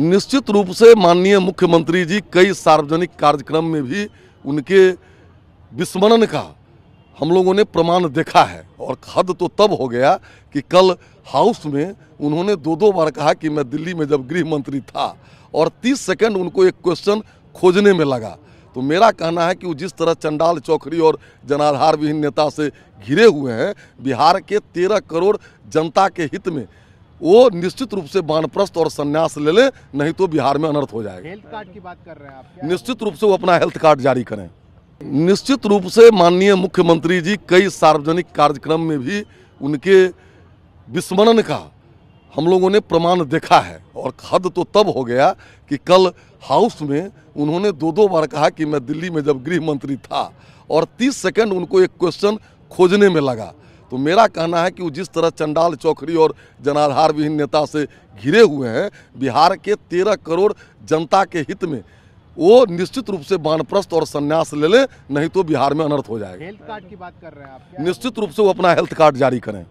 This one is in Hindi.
निश्चित रूप से माननीय मुख्यमंत्री जी कई सार्वजनिक कार्यक्रम में भी उनके विस्मरण का हम लोगों ने प्रमाण देखा है और हद तो तब हो गया कि कल हाउस में उन्होंने दो दो बार कहा कि मैं दिल्ली में जब गृह मंत्री था और 30 सेकंड उनको एक क्वेश्चन खोजने में लगा तो मेरा कहना है कि वो जिस तरह चंडाल चौकड़ी और जनाधार विहीन नेता से घिरे हुए हैं बिहार के तेरह करोड़ जनता के हित में वो निश्चित रूप से बानप्रस्थ और संन्यास ले लें नहीं तो बिहार में अनर्थ हो जाएगा हेल्थ कार्ड की बात कर रहे हैं आप निश्चित रूप से वो अपना हेल्थ कार्ड जारी करें निश्चित रूप से माननीय मुख्यमंत्री जी कई सार्वजनिक कार्यक्रम में भी उनके विस्मरण का हम लोगों ने प्रमाण देखा है और हद तो तब हो गया कि कल हाउस में उन्होंने दो दो बार कहा कि मैं दिल्ली में जब गृह मंत्री था और 30 सेकंड उनको एक क्वेश्चन खोजने में लगा तो मेरा कहना है कि वो जिस तरह चंडाल चौकड़ी और जनाधार विहीन नेता से घिरे हुए हैं बिहार के तेरह करोड़ जनता के हित में वो निश्चित रूप से बानप्रस्त और संन्यास ले लें नहीं तो बिहार में अनर्थ हो जाएगा हेल्थ कार्ड की बात कर रहे हैं आप निश्चित रूप से वो अपना हेल्थ कार्ड जारी करें